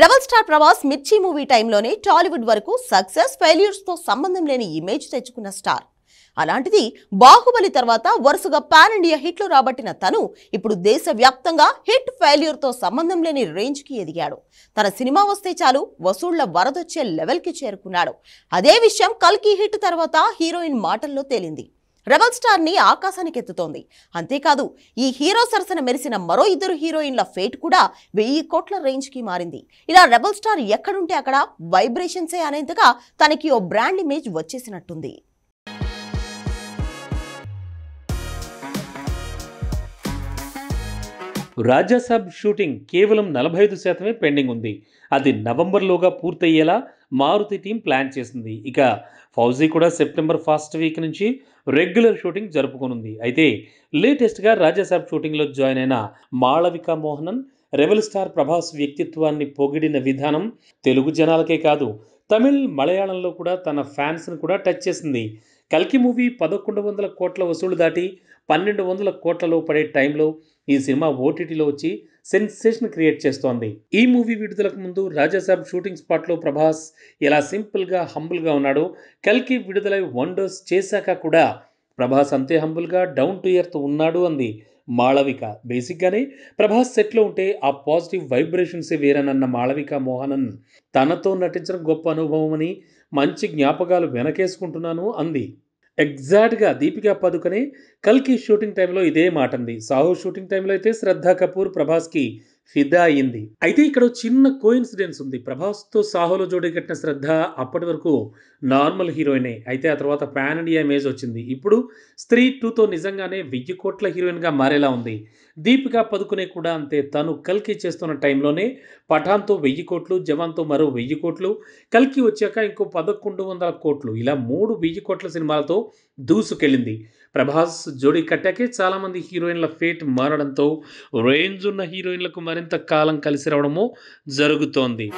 rebel star Prabhas మిర్చి movie టైంలోనే టాలీవుడ్ వరకు సక్సెస్ ఫెయిల్యూర్స్తో సంబంధం లేని ఇమేజ్ తెచ్చుకున్న స్టార్ అలాంటిది బాహుబలి తర్వాత వరుసగా పాన్ ఇండియా హిట్లు రాబట్టిన తను ఇప్పుడు దేశవ్యాప్తంగా హిట్ ఫెయిల్యూర్తో సంబంధం లేని రేంజ్కి ఎదిగాడు తన సినిమా వస్తే చాలు వసూళ్ల వరదొచ్చే లెవెల్కి చేరుకున్నాడు అదే విషయం కల్కి హిట్ తర్వాత హీరోయిన్ మాటల్లో తేలింది రెబల్ స్టార్ ని ఆకాశానికి ఎత్తుతోంది అంతేకాదు ఈ హీరో సరసన మెరిసిన మరో ఇద్దరు హీరోయిన్ల ఫేట్ కూడా వెయ్యి కోట్ల రేంజ్ కి మారింది ఇలా రెబల్ స్టార్ ఎక్కడుంటే అక్కడ వైబ్రేషన్సే అనేంతగా తనకి ఓ బ్రాండ్ ఇమేజ్ వచ్చేసినట్టుంది రాజ్యసభ షూటింగ్ కేవలం నలభై ఐదు శాతమే పెండింగ్ ఉంది అది నవంబర్లోగా పూర్తయ్యేలా మారుతి టీం ప్లాన్ చేసింది ఇక ఫౌజీ కూడా సెప్టెంబర్ ఫస్ట్ వీక్ నుంచి రెగ్యులర్ షూటింగ్ జరుపుకునుంది అయితే లేటెస్ట్గా రాజ్యసభ షూటింగ్లో జాయిన్ అయిన మాళవిక మోహనన్ రెబల్ స్టార్ ప్రభాస్ వ్యక్తిత్వాన్ని పొగిడిన విధానం తెలుగు జనాలకే కాదు తమిళ్ మలయాళంలో కూడా తన ఫ్యాన్స్ను కూడా టచ్ చేసింది కల్కి మూవీ పదకొండు వందల కోట్ల వసూలు దాటి పన్నెండు వందల కోట్లలో పడే టైంలో ఈ సినిమా ఓటీటీలో వచ్చి సెన్సేషన్ క్రియేట్ చేస్తోంది ఈ మూవీ విడుదలకు ముందు రాజాసాబ్ షూటింగ్ స్పాట్లో ప్రభాస్ ఎలా సింపుల్గా హంబుల్గా ఉన్నాడో కల్కి విడుదలై వండర్స్ చేశాక కూడా ప్రభాస్ అంతే హంబుల్గా డౌన్ టు ఎర్త్ ఉన్నాడు అంది మాళవిక బేసిక్గానే ప్రభాస్ సెట్లో ఉంటే ఆ పాజిటివ్ వైబ్రేషన్సే వేరనన్న మాళవిక మోహనన్ తనతో నటించడం గొప్ప అనుభవం అని మంచి జ్ఞాపకాలు వెనకేసుకుంటున్నాను అంది ఎగ్జాక్ట్గా దీపికా పదుకనే కల్కి షూటింగ్ టైంలో ఇదే మాట అంది సాహు షూటింగ్ టైంలో అయితే శ్రద్ధ కపూర్ ప్రభాస్కి ఫిదా అయింది అయితే ఇక్కడ చిన్న ఇన్సిడెన్స్ ఉంది ప్రభాస్తో సాహోలో జోడీ కట్టిన శ్రద్ధ అప్పటి వరకు నార్మల్ హీరోయినే అయితే ఆ తర్వాత పాన్ ఇండియా ఇమేజ్ వచ్చింది ఇప్పుడు స్త్రీ టూతో నిజంగానే వెయ్యి కోట్ల హీరోయిన్గా మారేలా ఉంది దీపికా పదుకునే కూడా అంతే తను కల్కి చేస్తున్న టైంలోనే పఠాన్తో వెయ్యి కోట్లు జవాన్తో మరో వెయ్యి కోట్లు కల్కి వచ్చాక ఇంకో పదకొండు వందల కోట్లు ఇలా మూడు వెయ్యి కోట్ల సినిమాలతో దూసుకెళ్ళింది ప్రభాస్ జోడీ కట్టాకే చాలామంది హీరోయిన్ల ఫేట్ మారడంతో రేంజ్ ఉన్న హీరోయిన్లకు మరి మరింత కాలం కలిసి రావడము జరుగుతోంది